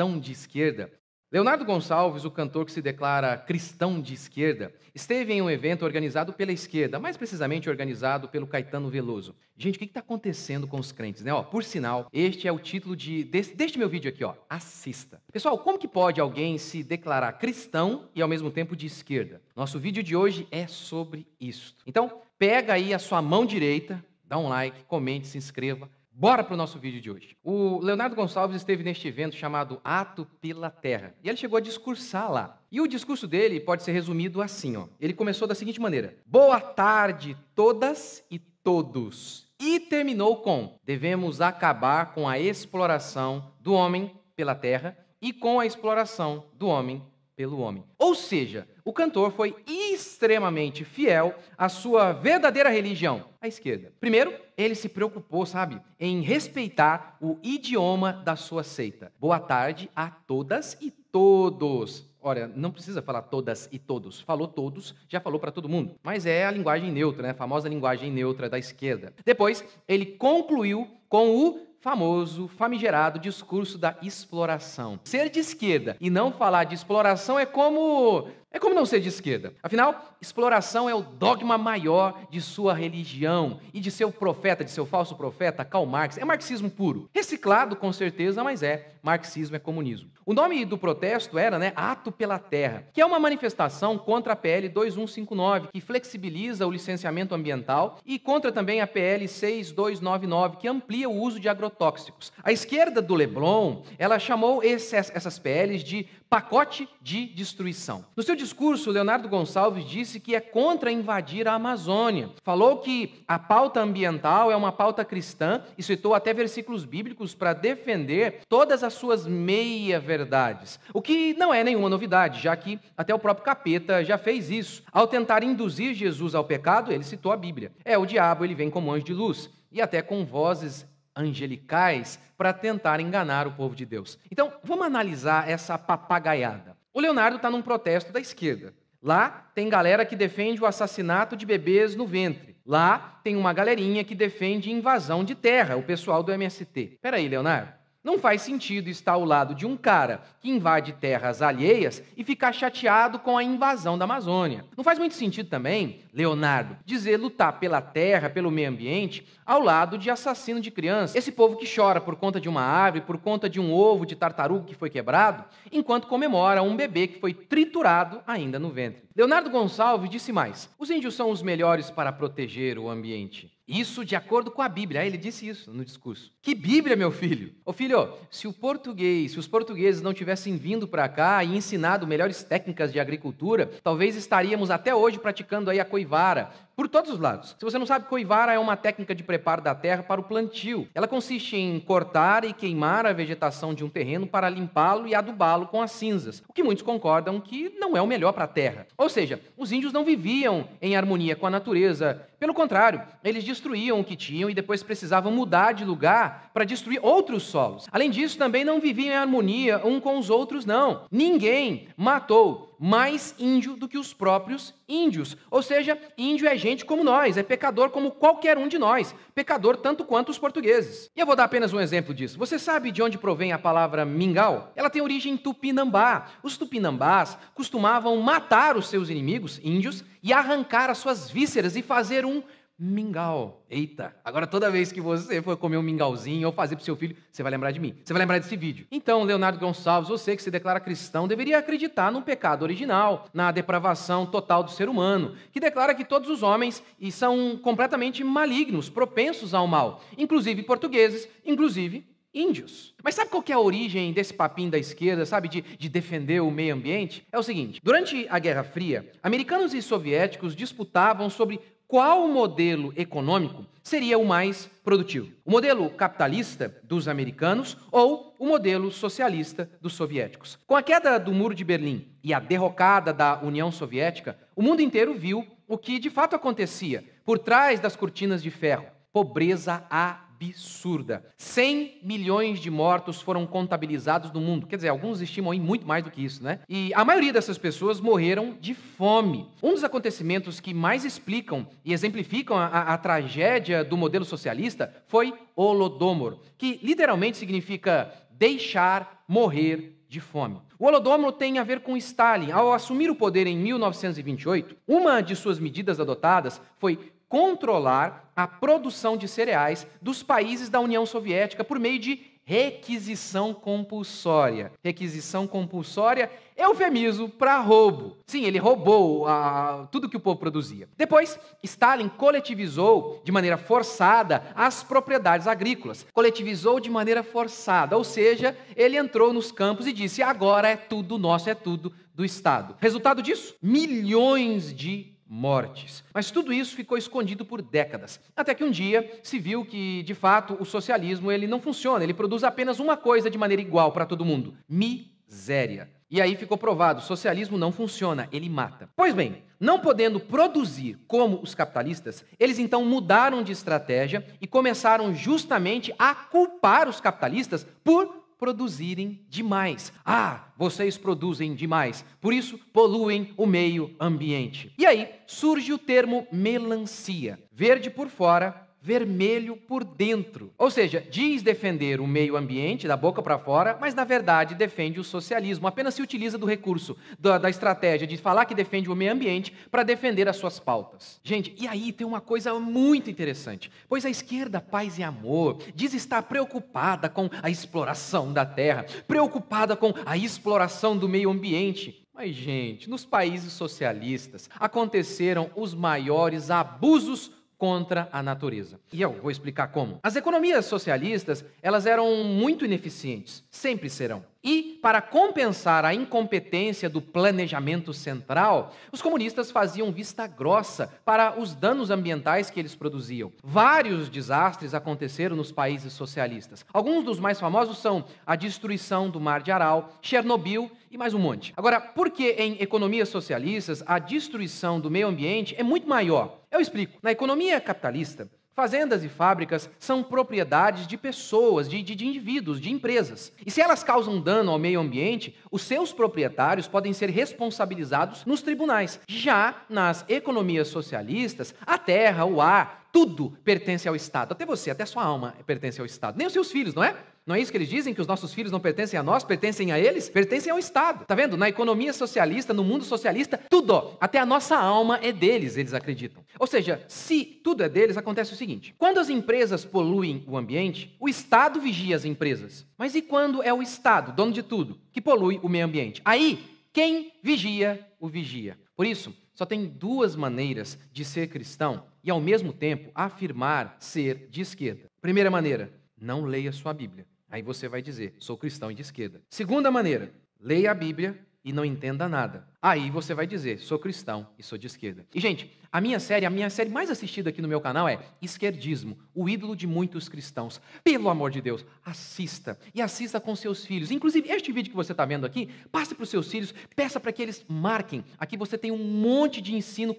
cristão de esquerda. Leonardo Gonçalves, o cantor que se declara cristão de esquerda, esteve em um evento organizado pela esquerda, mais precisamente organizado pelo Caetano Veloso. Gente, o que está acontecendo com os crentes, né? Ó, por sinal, este é o título de, desse, deste meu vídeo aqui, ó. Assista. Pessoal, como que pode alguém se declarar cristão e ao mesmo tempo de esquerda? Nosso vídeo de hoje é sobre isso. Então, pega aí a sua mão direita, dá um like, comente, se inscreva Bora para o nosso vídeo de hoje. O Leonardo Gonçalves esteve neste evento chamado Ato pela Terra e ele chegou a discursar lá. E o discurso dele pode ser resumido assim: ó. ele começou da seguinte maneira: Boa tarde, todas e todos. E terminou com: devemos acabar com a exploração do homem pela terra e com a exploração do homem pelo homem. Ou seja, o cantor foi extremamente fiel à sua verdadeira religião, a esquerda. Primeiro, ele se preocupou, sabe, em respeitar o idioma da sua seita. Boa tarde a todas e todos. Olha, não precisa falar todas e todos. Falou todos, já falou para todo mundo. Mas é a linguagem neutra, né? A famosa linguagem neutra da esquerda. Depois, ele concluiu com o famoso, famigerado discurso da exploração. Ser de esquerda e não falar de exploração é como é como não ser de esquerda. Afinal, exploração é o dogma maior de sua religião e de seu profeta, de seu falso profeta, Karl Marx. É marxismo puro. Reciclado, com certeza, mas é. Marxismo é comunismo. O nome do protesto era né, Ato pela Terra, que é uma manifestação contra a PL 2159, que flexibiliza o licenciamento ambiental, e contra também a PL 6299, que amplia o uso de agrotóxicos. A esquerda do Leblon, ela chamou esses, essas PLs de pacote de destruição. No seu discurso, Leonardo Gonçalves disse que é contra invadir a Amazônia. Falou que a pauta ambiental é uma pauta cristã e citou até versículos bíblicos para defender todas as suas meia-verdades. O que não é nenhuma novidade, já que até o próprio capeta já fez isso. Ao tentar induzir Jesus ao pecado, ele citou a Bíblia. É, o diabo ele vem como anjo de luz e até com vozes angelicais para tentar enganar o povo de Deus. Então, vamos analisar essa papagaiada. O Leonardo está num protesto da esquerda. Lá tem galera que defende o assassinato de bebês no ventre. Lá tem uma galerinha que defende invasão de terra, o pessoal do MST. Peraí, Leonardo. Não faz sentido estar ao lado de um cara que invade terras alheias e ficar chateado com a invasão da Amazônia. Não faz muito sentido também, Leonardo, dizer lutar pela terra, pelo meio ambiente, ao lado de assassino de criança. Esse povo que chora por conta de uma árvore, por conta de um ovo de tartaruga que foi quebrado, enquanto comemora um bebê que foi triturado ainda no ventre. Leonardo Gonçalves disse mais: os índios são os melhores para proteger o ambiente. Isso de acordo com a Bíblia. Ah, ele disse isso no discurso. Que Bíblia, meu filho? Ô filho, se o português, se os portugueses não tivessem vindo para cá e ensinado melhores técnicas de agricultura, talvez estaríamos até hoje praticando aí a coivara, por todos os lados. Se você não sabe, coivara é uma técnica de preparo da terra para o plantio. Ela consiste em cortar e queimar a vegetação de um terreno para limpá-lo e adubá-lo com as cinzas, o que muitos concordam que não é o melhor para a terra. Ou seja, os índios não viviam em harmonia com a natureza, pelo contrário, eles destruíam o que tinham e depois precisavam mudar de lugar para destruir outros solos. Além disso, também não viviam em harmonia um com os outros, não. Ninguém matou mais índio do que os próprios índios. Ou seja, índio é gente como nós, é pecador como qualquer um de nós, pecador tanto quanto os portugueses. E eu vou dar apenas um exemplo disso. Você sabe de onde provém a palavra mingau? Ela tem origem tupinambá. Os tupinambás costumavam matar os seus inimigos, índios, e arrancar as suas vísceras e fazer um mingau. Eita, agora toda vez que você for comer um mingauzinho ou fazer para seu filho, você vai lembrar de mim. Você vai lembrar desse vídeo. Então, Leonardo Gonçalves, você que se declara cristão, deveria acreditar num pecado original, na depravação total do ser humano, que declara que todos os homens são completamente malignos, propensos ao mal, inclusive portugueses, inclusive índios. Mas sabe qual é a origem desse papinho da esquerda, sabe, de, de, defender o meio ambiente? É o seguinte: durante a Guerra Fria, americanos e soviéticos disputavam sobre qual modelo econômico seria o mais produtivo? O modelo capitalista dos americanos ou o modelo socialista dos soviéticos? Com a queda do Muro de Berlim e a derrocada da União Soviética, o mundo inteiro viu o que de fato acontecia por trás das cortinas de ferro: pobreza a absurda. 100 milhões de mortos foram contabilizados no mundo. Quer dizer, alguns estimam aí muito mais do que isso, né? E a maioria dessas pessoas morreram de fome. Um dos acontecimentos que mais explicam e exemplificam a, a, a tragédia do modelo socialista foi Holodomor, que literalmente significa deixar morrer de fome. O Holodomor tem a ver com Stalin. Ao assumir o poder em 1928, uma de suas medidas adotadas foi controlar a produção de cereais dos países da União Soviética por meio de requisição compulsória. Requisição compulsória é eufemismo para roubo. Sim, ele roubou tudo que o povo produzia. Depois, Stalin coletivizou de maneira forçada as propriedades agrícolas. Coletivizou de maneira forçada, ou seja, ele entrou nos campos e disse: agora é tudo nosso, é tudo do Estado. Resultado disso? Milhões de mortes. Mas tudo isso ficou escondido por décadas, até que um dia se viu que, de fato, o socialismo ele não funciona, ele produz apenas uma coisa de maneira igual para todo mundo: miséria. E aí ficou provado, socialismo não funciona, ele mata. Pois bem, não podendo produzir como os capitalistas, eles então mudaram de estratégia e começaram justamente a culpar os capitalistas por produzirem demais. Ah, vocês produzem demais, por isso poluem o meio ambiente. E aí surge o termo melancia, verde por fora, vermelho por dentro. Ou seja, diz defender o meio ambiente da boca para fora, mas na verdade defende o socialismo. Apenas se utiliza do recurso, da, da estratégia de falar que defende o meio ambiente para defender as suas pautas. Gente, e aí tem uma coisa muito interessante. Pois a esquerda, paz e amor, diz estar preocupada com a exploração da terra, preocupada com a exploração do meio ambiente. Mas, gente, nos países socialistas aconteceram os maiores abusos contra a natureza. E eu vou explicar como. As economias socialistas, elas eram muito ineficientes, sempre serão. E, para compensar a incompetência do planejamento central, os comunistas faziam vista grossa para os danos ambientais que eles produziam. Vários desastres aconteceram nos países socialistas. Alguns dos mais famosos são a destruição do Mar de Aral, Chernobyl e mais um monte. Agora, por que em economias socialistas a destruição do meio ambiente é muito maior? Eu explico. Na economia capitalista, Fazendas e fábricas são propriedades de pessoas, de, de, de, indivíduos, de empresas. E se elas causam dano ao meio ambiente, os seus proprietários podem ser responsabilizados nos tribunais. Já nas economias socialistas, a terra, o ar, tudo pertence ao Estado. Até você, até sua alma pertence ao Estado. Nem os seus filhos, não é? Não é isso que eles dizem? Que os nossos filhos não pertencem a nós, pertencem a eles? Pertencem ao Estado. Tá vendo? Na economia socialista, no mundo socialista, tudo, até a nossa alma é deles, eles acreditam. Ou seja, se tudo é deles, acontece o seguinte: quando as empresas poluem o ambiente, o Estado vigia as empresas. Mas e quando é o Estado, dono de tudo, que polui o meio ambiente? Aí, quem vigia, o vigia. Por isso, só tem duas maneiras de ser cristão e, ao mesmo tempo, afirmar ser de esquerda. Primeira maneira, não leia sua Bíblia. Aí você vai dizer: sou cristão e de esquerda. Segunda maneira, leia a Bíblia e não entenda nada. Aí você vai dizer: sou cristão e sou de esquerda. E gente, a minha série, a minha série mais assistida aqui no meu canal é Esquerdismo, o ídolo de muitos cristãos. Pelo amor de Deus, assista e assista com seus filhos. Inclusive este vídeo que você está vendo aqui, passe para os seus filhos, peça para que eles marquem. Aqui você tem um monte de ensino